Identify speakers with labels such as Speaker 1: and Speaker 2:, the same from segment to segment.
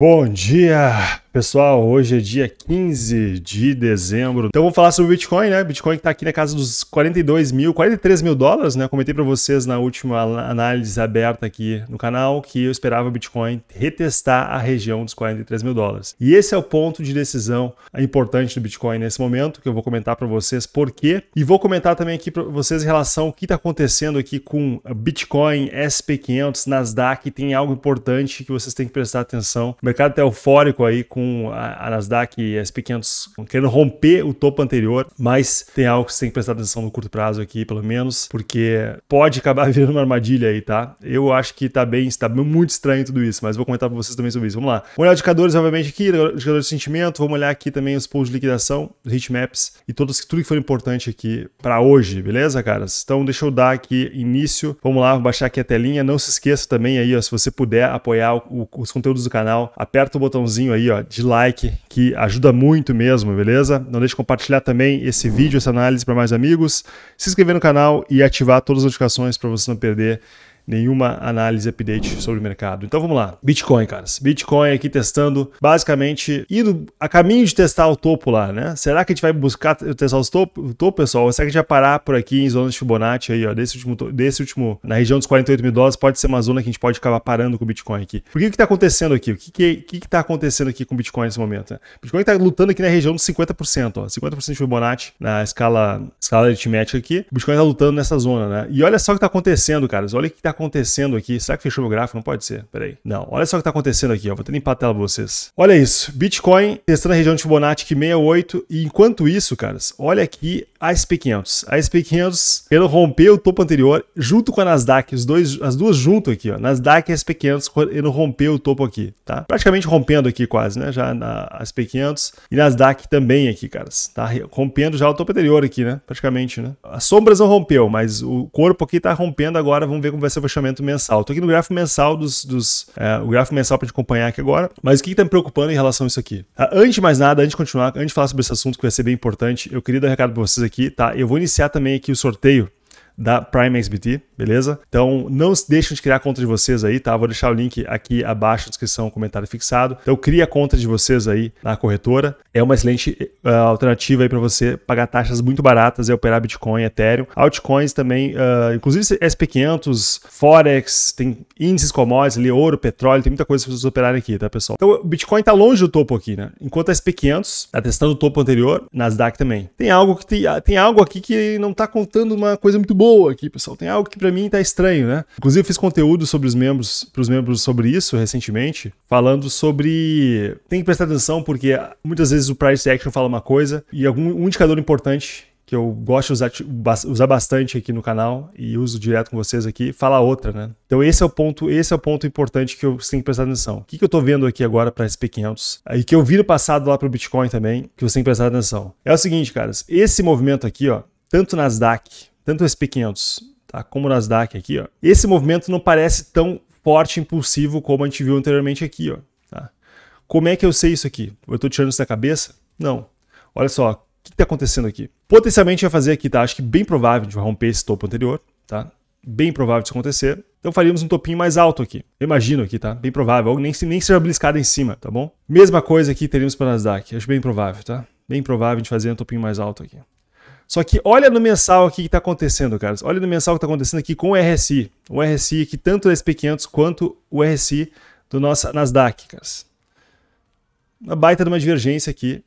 Speaker 1: Bom dia, Pessoal, hoje é dia 15 de dezembro. Então vou falar sobre o Bitcoin, né? Bitcoin que está aqui na casa dos 42 mil, 43 mil dólares, né? comentei para vocês na última análise aberta aqui no canal que eu esperava o Bitcoin retestar a região dos 43 mil dólares. E esse é o ponto de decisão importante do Bitcoin nesse momento, que eu vou comentar para vocês por quê. E vou comentar também aqui para vocês em relação ao que está acontecendo aqui com Bitcoin, SP500, Nasdaq. Tem algo importante que vocês têm que prestar atenção. O mercado está eufórico aí com com a Nasdaq e SP500 querendo romper o topo anterior, mas tem algo que você tem que prestar atenção no curto prazo aqui, pelo menos, porque pode acabar virando uma armadilha aí, tá? Eu acho que tá bem, está muito estranho tudo isso, mas vou comentar para vocês também sobre isso. Vamos lá. Vamos olhar indicadores, obviamente, aqui, indicadores de sentimento, vamos olhar aqui também os pools de liquidação, hitmaps e todos, tudo que for importante aqui para hoje, beleza, caras? Então, deixa eu dar aqui início. Vamos lá, vou baixar aqui a telinha. Não se esqueça também aí, ó, se você puder apoiar o, os conteúdos do canal, aperta o botãozinho aí, ó, de like, que ajuda muito mesmo, beleza? Não deixe de compartilhar também esse vídeo, essa análise para mais amigos, se inscrever no canal e ativar todas as notificações para você não perder nenhuma análise update sobre o mercado. Então vamos lá. Bitcoin, caras. Bitcoin aqui testando, basicamente, indo a caminho de testar o topo lá, né? Será que a gente vai buscar testar os topo, o topo, pessoal? Ou será que a gente vai parar por aqui em zona de Fibonacci aí, ó? Desse último, desse último na região dos 48 mil dólares, pode ser uma zona que a gente pode acabar parando com o Bitcoin aqui. Por que que tá acontecendo aqui? O que que, que, que tá acontecendo aqui com o Bitcoin nesse momento? Né? O Bitcoin tá lutando aqui na região dos 50%, ó. 50% de Fibonacci na escala, escala aritmética aqui. O Bitcoin tá lutando nessa zona, né? E olha só o que tá acontecendo, caras. Olha o que tá acontecendo aqui. Será que fechou meu gráfico? Não pode ser. Peraí. Não. Olha só o que está acontecendo aqui. Ó. Vou até limpar a tela vocês. Olha isso. Bitcoin testando a região de Fibonacci que 68. E enquanto isso, caras, olha aqui SP500. A SP500, ela rompeu o topo anterior junto com a Nasdaq, os dois, as duas junto aqui, ó. Nasdaq e SP500, ele rompeu o topo aqui, tá? Praticamente rompendo aqui quase, né? Já na SP500 e Nasdaq também aqui, caras. Tá rompendo já o topo anterior aqui, né? Praticamente, né? As sombras não rompeu, mas o corpo aqui tá rompendo agora. Vamos ver como vai ser o fechamento mensal. Tô aqui no gráfico mensal dos... dos é, o gráfico mensal pra gente acompanhar aqui agora. Mas o que, que tá me preocupando em relação a isso aqui? Antes de mais nada, antes de continuar, antes de falar sobre esse assunto que vai ser bem importante, eu queria dar um recado pra vocês aqui aqui, tá? Eu vou iniciar também aqui o sorteio da Prime XBT, beleza? Então não deixem de criar a conta de vocês aí, tá? Vou deixar o link aqui abaixo na descrição, comentário fixado. Então cria a conta de vocês aí na corretora. É uma excelente uh, alternativa aí para você pagar taxas muito baratas e operar Bitcoin, Ethereum, altcoins também, uh, inclusive SP500, Forex, tem índices commodities ali, ouro, petróleo, tem muita coisa para vocês operarem aqui, tá, pessoal? Então o Bitcoin tá longe do topo aqui, né? Enquanto a SP500 está testando o topo anterior, Nasdaq também. Tem algo que tem, tem algo aqui que não tá contando uma coisa muito boa boa aqui, pessoal. Tem algo que para mim tá estranho, né? Inclusive, fiz conteúdo sobre os membros, pros membros sobre isso recentemente, falando sobre. Tem que prestar atenção, porque muitas vezes o price action fala uma coisa e algum um indicador importante que eu gosto de usar, usar bastante aqui no canal e uso direto com vocês aqui, fala outra, né? Então esse é o ponto, esse é o ponto importante que eu tenho que prestar atenção. O que, que eu estou vendo aqui agora para SP500? E que eu vi no passado lá para o Bitcoin também, que você tem que prestar atenção. É o seguinte, caras, esse movimento aqui, ó, tanto Nasdaq tanto o SP500 tá, como o Nasdaq aqui, ó, esse movimento não parece tão forte impulsivo como a gente viu anteriormente aqui. Ó, tá? Como é que eu sei isso aqui? Eu estou tirando isso da cabeça? Não. Olha só, o que está acontecendo aqui? Potencialmente vai fazer aqui, tá? Acho que bem provável a gente vai romper esse topo anterior, tá? Bem provável isso acontecer. Então faríamos um topinho mais alto aqui. Eu imagino aqui, tá? Bem provável. nem, nem seja bliscado em cima, tá bom? Mesma coisa aqui teríamos para o Nasdaq. Acho bem provável, tá? Bem provável de fazer um topinho mais alto aqui. Só que olha no mensal aqui que está acontecendo, cara. Olha no mensal que está acontecendo aqui com o RSI. O RSI aqui, tanto da SP500 quanto o RSI do nosso Nasdaq, cara. Uma baita de uma divergência aqui.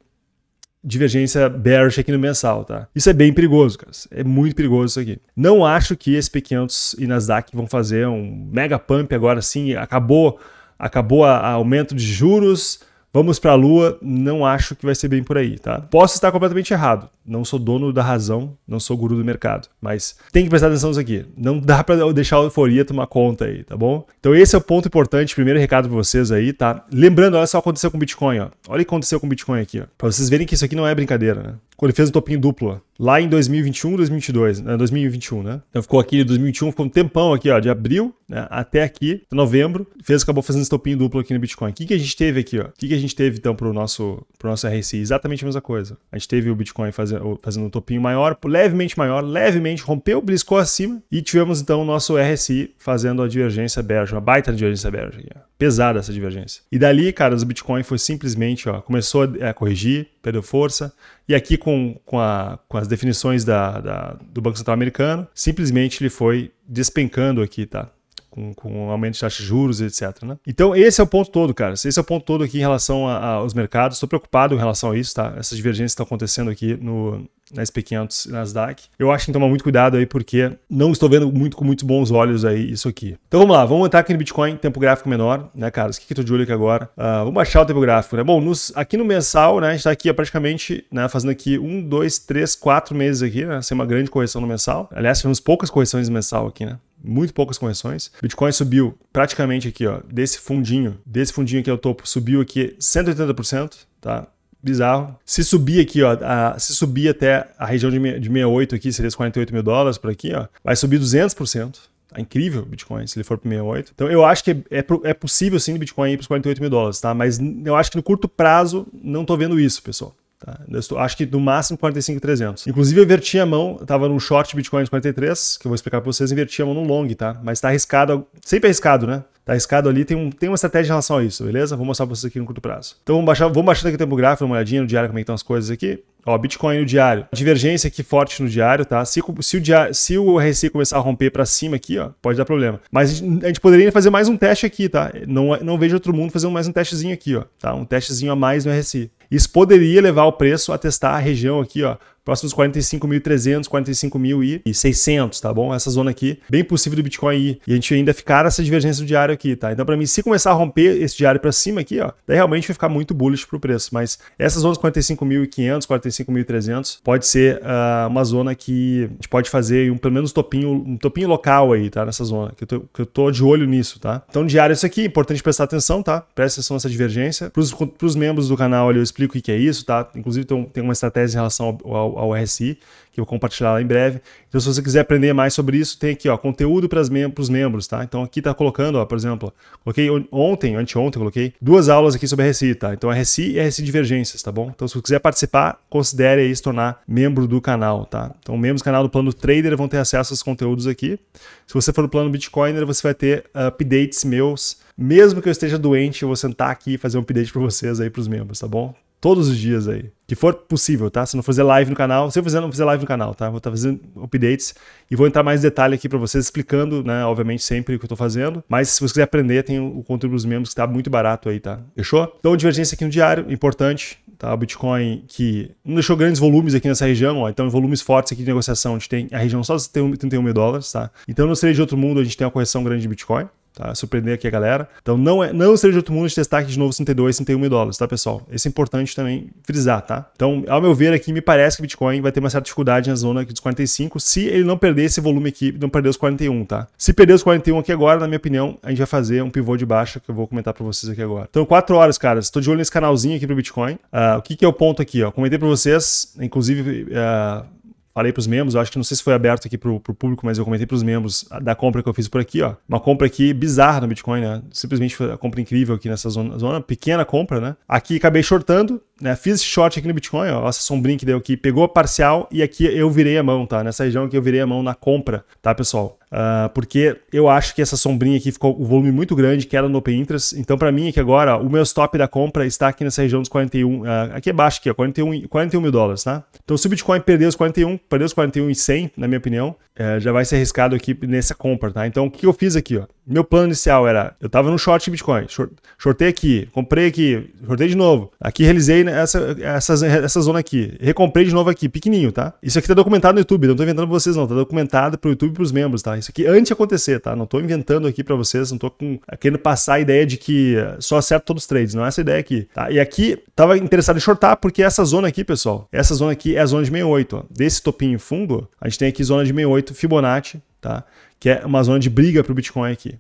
Speaker 1: Divergência bearish aqui no mensal, tá? Isso é bem perigoso, cara. É muito perigoso isso aqui. Não acho que SP500 e Nasdaq vão fazer um mega pump agora sim. Acabou, acabou o aumento de juros vamos para a Lua, não acho que vai ser bem por aí, tá? Posso estar completamente errado, não sou dono da razão, não sou guru do mercado, mas tem que prestar atenção nisso aqui. Não dá para deixar a euforia tomar conta aí, tá bom? Então esse é o ponto importante, primeiro recado para vocês aí, tá? Lembrando, olha só o que aconteceu com o Bitcoin, ó. Olha o que aconteceu com o Bitcoin aqui, ó. Para vocês verem que isso aqui não é brincadeira, né? quando ele fez o topinho duplo, lá em 2021, 2022, né, 2021, né? Então ficou aqui 2021, ficou um tempão aqui, ó, de abril né, até aqui, novembro, fez, acabou fazendo esse topinho duplo aqui no Bitcoin. O que, que a gente teve aqui, ó? O que, que a gente teve, então, o nosso, pro nosso RSI? Exatamente a mesma coisa. A gente teve o Bitcoin fazendo, fazendo um topinho maior, levemente maior, levemente rompeu, bliscou acima e tivemos, então, o nosso RSI fazendo a divergência bearish, uma baita divergência bearish aqui, ó pesada essa divergência. E dali, cara, o Bitcoin foi simplesmente, ó, começou é, a corrigir, perdeu força, e aqui com, com, a, com as definições da, da, do Banco Central Americano, simplesmente ele foi despencando aqui, tá? com, com aumento de taxa de juros, etc. Né? Então, esse é o ponto todo, cara. Esse é o ponto todo aqui em relação aos mercados. Estou preocupado em relação a isso, tá? Essas divergências estão acontecendo aqui no, na SP500 e Nasdaq. Eu acho que tem que tomar muito cuidado aí, porque não estou vendo muito com muitos bons olhos aí isso aqui. Então vamos lá, vamos entrar aqui no Bitcoin, tempo gráfico menor, né, cara O que, que eu tô de olho aqui agora? Uh, vamos baixar o tempo gráfico, né? Bom, nos, aqui no mensal, né, a gente está aqui praticamente, né, fazendo aqui um, dois, três, quatro meses aqui, né, sem uma grande correção no mensal. Aliás, tivemos poucas correções no mensal aqui, né? muito poucas correções. Bitcoin subiu praticamente aqui, ó, desse fundinho, desse fundinho aqui ao topo, subiu aqui 180%, tá? Bizarro. Se subir aqui, ó, a, se subir até a região de, de 68 aqui, seria os 48 mil dólares por aqui, ó, vai subir 200%. Tá incrível o Bitcoin, se ele for para 68. Então eu acho que é, é, é possível sim o Bitcoin ir para os 48 mil dólares, tá? Mas eu acho que no curto prazo não tô vendo isso, pessoal. Tá? acho que no máximo 45,300. Inclusive, eu inverti a mão, estava no short Bitcoin de 43, que eu vou explicar para vocês, inverti a mão no long, tá? Mas está arriscado, sempre arriscado, né? Tá arriscado ali, tem, um, tem uma estratégia em relação a isso, beleza? Vou mostrar para vocês aqui no curto prazo. Então, vamos baixar, vamos baixando aqui o tempo gráfico, uma olhadinha no diário, como é que estão as coisas aqui. Ó, Bitcoin no diário. Divergência aqui forte no diário, tá? Se, se o, diário, se o RSI começar a romper para cima aqui, ó, pode dar problema. Mas a gente, a gente poderia fazer mais um teste aqui, tá? Não, não vejo outro mundo fazer mais um testezinho aqui, ó, tá? Um testezinho a mais no RSI. Isso poderia levar o preço a testar a região aqui, ó, próximos 45.300, 45.600, tá bom? Essa zona aqui, bem possível do Bitcoin ir. E a gente ainda ficar essa divergência do diário aqui, tá? Então, para mim, se começar a romper esse diário para cima aqui, ó, daí realmente vai ficar muito bullish pro preço. Mas essas zonas 45.500, 45.300 pode ser uh, uma zona que a gente pode fazer um, pelo menos topinho, um topinho local aí, tá? Nessa zona, que eu, tô, que eu tô de olho nisso, tá? Então, diário é isso aqui, importante prestar atenção, tá? Presta atenção nessa divergência. Pros, pros membros do canal ali, eu explico o que é isso, tá? Inclusive, tem uma estratégia em relação ao, ao ao, RSI, que eu vou compartilhar lá em breve. Então, se você quiser aprender mais sobre isso, tem aqui, ó, conteúdo para mem os membros, tá? Então, aqui tá colocando, ó, por exemplo, coloquei ontem, anteontem, coloquei duas aulas aqui sobre RSI, tá? Então, RSI e RSI Divergências, tá bom? Então, se você quiser participar, considere aí se tornar membro do canal, tá? Então, membros do canal do Plano Trader vão ter acesso aos conteúdos aqui. Se você for no Plano Bitcoiner, você vai ter updates meus mesmo que eu esteja doente, eu vou sentar aqui e fazer um update para vocês aí, para os membros, tá bom? Todos os dias aí. Que for possível, tá? Se não fizer live no canal, se eu fizer, não fizer live no canal, tá? Vou estar tá fazendo updates e vou entrar mais detalhe aqui para vocês, explicando, né? Obviamente, sempre o que eu tô fazendo. Mas se você quiser aprender, tem o conteúdo dos membros que tá muito barato aí, tá? Fechou? Então, divergência aqui no diário, importante. Tá, o Bitcoin que não deixou grandes volumes aqui nessa região, ó, então volumes fortes aqui de negociação, a gente tem a região só de 31 mil dólares, tá? Então não seria de outro mundo, a gente tem uma correção grande de Bitcoin, Tá? Surpreender aqui a galera. Então não, é, não seja de outro mundo de testar aqui de novo 62, 61 mil dólares, tá, pessoal? Isso é importante também frisar, tá? Então, ao meu ver aqui, me parece que o Bitcoin vai ter uma certa dificuldade na zona aqui dos 45, se ele não perder esse volume aqui, não perder os 41, tá? Se perder os 41 aqui agora, na minha opinião, a gente vai fazer um pivô de baixa que eu vou comentar para vocês aqui agora. Então, 4 horas, cara. Estou de olho nesse canalzinho aqui pro Bitcoin. Uh, o que, que é o ponto aqui, ó? Comentei para vocês, inclusive... Uh, falei para os membros, eu acho que não sei se foi aberto aqui para o público, mas eu comentei para os membros da compra que eu fiz por aqui, ó. Uma compra aqui bizarra no Bitcoin, né? Simplesmente foi uma compra incrível aqui nessa zona, zona pequena compra, né? Aqui acabei shortando, né? Fiz short aqui no Bitcoin, ó, essa sombrinha que deu aqui, pegou a parcial e aqui eu virei a mão, tá? Nessa região aqui eu virei a mão na compra, tá, pessoal? Uh, porque eu acho que essa sombrinha aqui ficou o um volume muito grande, que era no Open Interest. Então, para mim, aqui agora, o meu stop da compra está aqui nessa região dos 41, uh, ah, aqui abaixo, aqui, ó, 41, 41 mil dólares, tá? Então, se o Bitcoin perder os 41, perder os 41 e 100, na minha opinião, uh, já vai ser arriscado aqui nessa compra, tá? Então, o que eu fiz aqui, ó? Meu plano inicial era, eu tava no short de Bitcoin, short, shortei aqui, comprei aqui, shortei de novo, aqui realizei essa, essa, essa zona aqui, recomprei de novo aqui, pequenininho, tá? Isso aqui tá documentado no YouTube, não tô inventando pra vocês não, tá documentado pro YouTube e pros membros, tá? Isso aqui antes de acontecer, tá? Não tô inventando aqui pra vocês, não tô com, querendo passar a ideia de que só acerto todos os trades, não é essa ideia aqui, tá? E aqui, tava interessado em shortar porque essa zona aqui, pessoal, essa zona aqui é a zona de 68, ó. Desse topinho fundo, a gente tem aqui zona de 68 Fibonacci, tá? que é uma zona de briga para o Bitcoin aqui.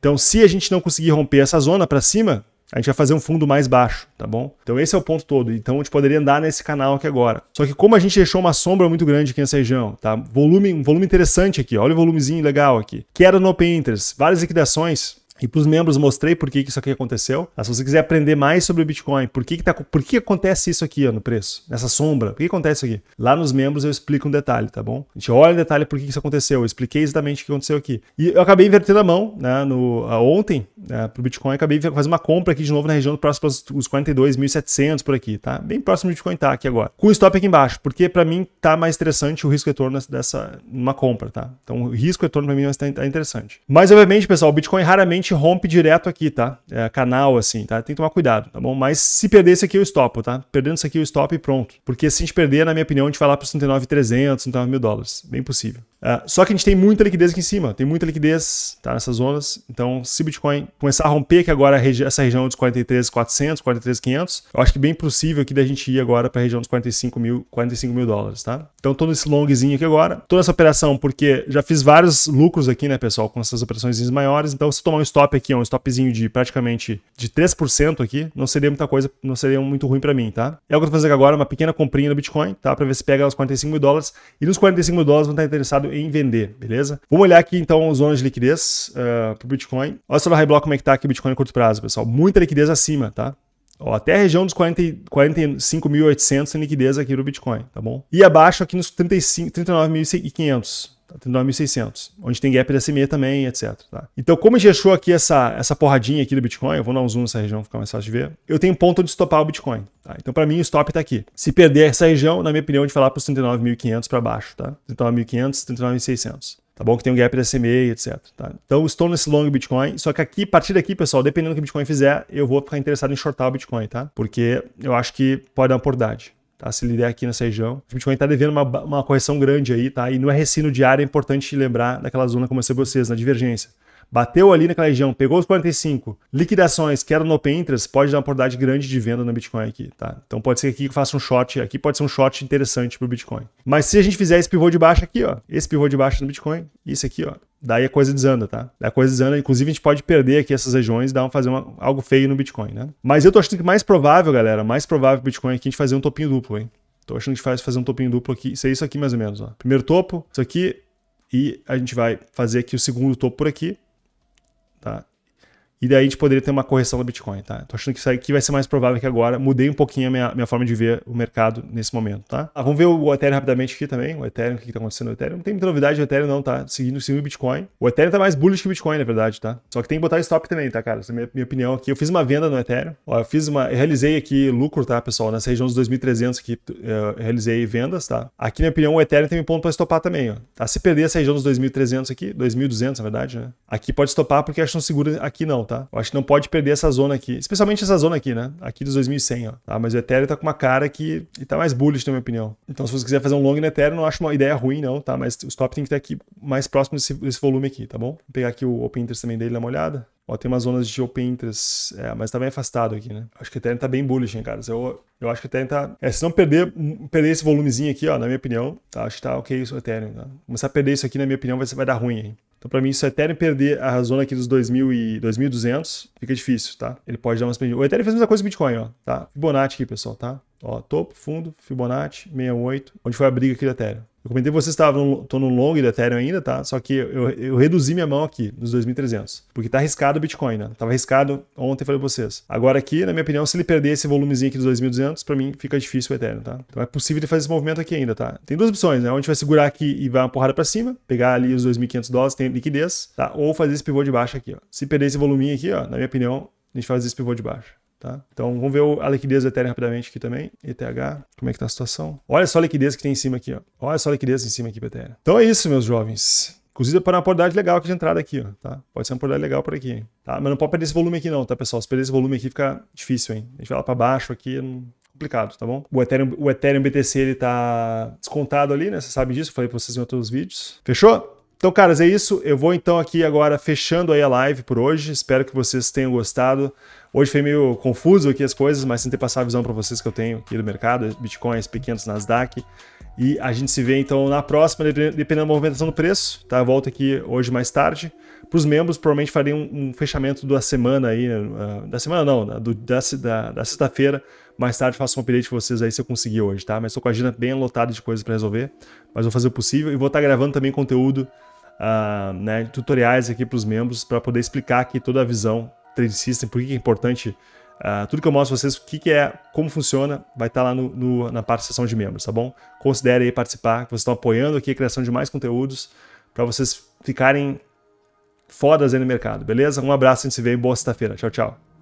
Speaker 1: Então, se a gente não conseguir romper essa zona para cima, a gente vai fazer um fundo mais baixo, tá bom? Então esse é o ponto todo. Então a gente poderia andar nesse canal aqui agora. Só que como a gente deixou uma sombra muito grande aqui nessa região, tá? Volume, um volume interessante aqui, olha o volumezinho legal aqui. Queda no open interest, várias liquidações, e para os membros mostrei por que, isso aqui aconteceu. Ah, se você quiser aprender mais sobre o Bitcoin, por que, que, tá, por que, acontece isso aqui ó, no preço, nessa sombra, por que acontece isso aqui? Lá nos membros eu explico um detalhe, tá bom? A gente olha o detalhe por que, isso aconteceu, eu expliquei exatamente o que aconteceu aqui. E eu acabei invertendo a mão, né, no, a, ontem, né, para o Bitcoin, acabei fazendo uma compra aqui de novo na região do próximo os 42.700 por aqui, tá? Bem próximo do Bitcoin tá aqui agora. Com o stop aqui embaixo, porque para mim tá mais interessante o risco retorno dessa, uma compra, tá? Então o risco retorno para mim é está é interessante. Mas obviamente, pessoal, o Bitcoin raramente gente rompe direto aqui, tá? É, canal, assim, tá? Tem que tomar cuidado, tá bom? Mas se perder esse aqui, eu estopo, tá? Perdendo isso aqui, eu stop e pronto. Porque se a gente perder, na minha opinião, a gente vai lá para os 39,300, 39 mil dólares. Bem possível. É, só que a gente tem muita liquidez aqui em cima, tem muita liquidez tá, nessas zonas. Então, se o Bitcoin começar a romper aqui agora regi essa região dos 43,400, 43,500, eu acho que é bem possível aqui da gente ir agora para a região dos 45 mil, 45 mil dólares, tá? Então, tô nesse longzinho aqui agora. Tô nessa operação porque já fiz vários lucros aqui, né, pessoal, com essas operações maiores. Então, se tomar um stop aqui, um stopzinho de praticamente de 3% aqui, não seria muita coisa, não seria muito ruim para mim, tá? É o que eu tô fazendo agora, uma pequena comprinha no Bitcoin, tá? Para ver se pega os 45 mil dólares. E nos 45 mil dólares vão estar interessado em vender, beleza? Vamos olhar aqui então os zonas de liquidez uh, pro Bitcoin. Olha só no High Block como é que tá aqui o Bitcoin curto prazo, pessoal. Muita liquidez acima, tá? Ó, até a região dos 45.800 em liquidez aqui no Bitcoin, tá bom? E abaixo aqui nos 35, 39.500, tá? 39.600, onde tem gap da SME também, etc. Tá? Então, como achou aqui essa, essa porradinha aqui do Bitcoin, eu vou dar um zoom nessa região, ficar mais fácil de ver, eu tenho ponto de estopar o Bitcoin. Tá? Então, para mim, o stop está aqui. Se perder essa região, na minha opinião, de falar para os 39.500 para baixo, tá? 39.500, 39.600 tá bom? Que tem um gap da SME, etc. Tá? Então, estou nesse long Bitcoin, só que aqui, a partir daqui, pessoal, dependendo do que o Bitcoin fizer, eu vou ficar interessado em shortar o Bitcoin, tá? Porque eu acho que pode dar uma oportunidade tá? Se lider aqui nessa região. O Bitcoin está devendo uma, uma correção grande aí, tá? E no é RSI no diário é importante lembrar daquela zona, como eu sei vocês, na divergência bateu ali naquela região, pegou os 45, liquidações que eram no open interest, pode dar uma oportunidade grande de venda no Bitcoin aqui, tá? Então pode ser que aqui faça um short, aqui pode ser um short interessante pro Bitcoin. Mas se a gente fizer esse pivô de baixo aqui, ó, esse pivô de baixo no Bitcoin, isso aqui, ó, daí a coisa desanda, tá? Daí a coisa desanda, inclusive a gente pode perder aqui essas regiões, dar uma, fazer uma, algo feio no Bitcoin, né? Mas eu tô achando que mais provável, galera, mais provável Bitcoin aqui a gente fazer um topinho duplo, hein? Tô achando que a gente faz fazer um topinho duplo aqui, isso é isso aqui mais ou menos, ó. Primeiro topo, isso aqui, e a gente vai fazer aqui o segundo topo por aqui, that. E daí a gente poderia ter uma correção do Bitcoin, tá? Tô achando que isso aqui vai ser mais provável que agora. Mudei um pouquinho a minha, minha forma de ver o mercado nesse momento, tá? Ah, vamos ver o Ethereum rapidamente aqui também. O Ethereum, o que tá acontecendo no Ethereum? Não tem muita novidade no Ethereum não, tá? Seguindo, seguindo o Bitcoin. O Ethereum tá mais bullish que o Bitcoin, na verdade, tá? Só que tem que botar stop também, tá, cara? Essa é a minha, minha opinião aqui. Eu fiz uma venda no Ethereum. Ó, eu fiz uma... Eu realizei aqui lucro, tá, pessoal? Nessa região dos 2.300 aqui, é, eu realizei vendas, tá? Aqui, na minha opinião, o Ethereum tem um ponto pra estopar também, ó. Tá? Se perder essa região dos 2.300 aqui, 2.200, na verdade, né? Aqui pode estopar porque acho não seguro aqui não, tá? Eu acho que não pode perder essa zona aqui. Especialmente essa zona aqui, né? Aqui dos 2100, ó. Tá? Mas o Ethereum tá com uma cara que e tá mais bullish, na minha opinião. Então, se você quiser fazer um long no Ethereum, não acho uma ideia ruim, não, tá? Mas o stop tem que estar aqui mais próximo desse, desse volume aqui, tá bom? Vou pegar aqui o Open Interest também dele, dar uma olhada. Ó, tem umas zonas de open interest, é, mas tá bem afastado aqui, né? Acho que o Ethereum tá bem bullish, hein, cara? Eu, eu acho que o Ethereum tá... É, se não perder, perder esse volumezinho aqui, ó, na minha opinião, tá? acho que tá ok isso, Ethereum. Tá? Começar a perder isso aqui, na minha opinião, vai, vai dar ruim, hein? Então, para mim, se o Ethereum perder a zona aqui dos e 2.200, fica difícil, tá? Ele pode dar umas pendinhas. O Ethereum fez a mesma coisa com o Bitcoin, ó, tá? Fibonacci aqui, pessoal, tá? Ó, topo, fundo, Fibonacci, 68, onde foi a briga aqui do Ethereum. Eu comentei vocês estavam tô no long do Ethereum ainda, tá? Só que eu, eu reduzi minha mão aqui nos 2.300, porque tá arriscado o Bitcoin, né? Tava arriscado ontem, falei pra vocês. Agora aqui, na minha opinião, se ele perder esse volumezinho aqui dos 2.200, para mim fica difícil o Ethereum, tá? Então é possível ele fazer esse movimento aqui ainda, tá? Tem duas opções, né? Ou a gente vai segurar aqui e vai uma porrada para cima, pegar ali os 2.500 dólares, tem liquidez, tá? Ou fazer esse pivô de baixo aqui, ó. Se perder esse voluminho aqui, ó, na minha opinião, a gente faz esse pivô de baixo. Tá? Então vamos ver a liquidez do Ethereum rapidamente aqui também. ETH, como é que tá a situação? Olha só a liquidez que tem em cima aqui, ó. Olha só a liquidez em cima aqui pro Ethereum. Então é isso, meus jovens. Inclusive é para uma oportunidade legal aqui de entrada aqui, ó, tá? Pode ser uma oportunidade legal por aqui, hein? tá? Mas não pode perder esse volume aqui não, tá, pessoal? Se perder esse volume aqui fica difícil, hein? A gente vai lá para baixo aqui, não é complicado, tá bom? O Ethereum, o Ethereum BTC ele tá descontado ali, né? Você sabe disso, falei para vocês em outros vídeos. Fechou? Então, caras, é isso. Eu vou então aqui agora fechando aí a live por hoje. Espero que vocês tenham gostado. Hoje foi meio confuso aqui as coisas, mas tentei passar a visão para vocês que eu tenho aqui do mercado, bitcoins, pequenos Nasdaq. E a gente se vê então na próxima, dependendo da movimentação do preço, tá? Volto aqui hoje mais tarde. Para os membros, provavelmente farei um, um, fechamento da semana aí, né? ah, da semana não, do, da, da, da sexta-feira. Mais tarde faço um update com vocês aí se eu conseguir hoje, tá? Mas estou com a agenda bem lotada de coisas para resolver, mas vou fazer o possível e vou estar tá gravando também conteúdo, uh, né, tutoriais aqui para os membros para poder explicar aqui toda a visão trade system, por que é importante Uh, tudo que eu mostro pra vocês, o que, que é, como funciona, vai estar tá lá no, no, na parte seção de membros, tá bom? Considere aí participar, que vocês estão apoiando aqui a criação de mais conteúdos para vocês ficarem fodas aí no mercado, beleza? Um abraço, a gente se vê e boa sexta-feira. Tchau, tchau.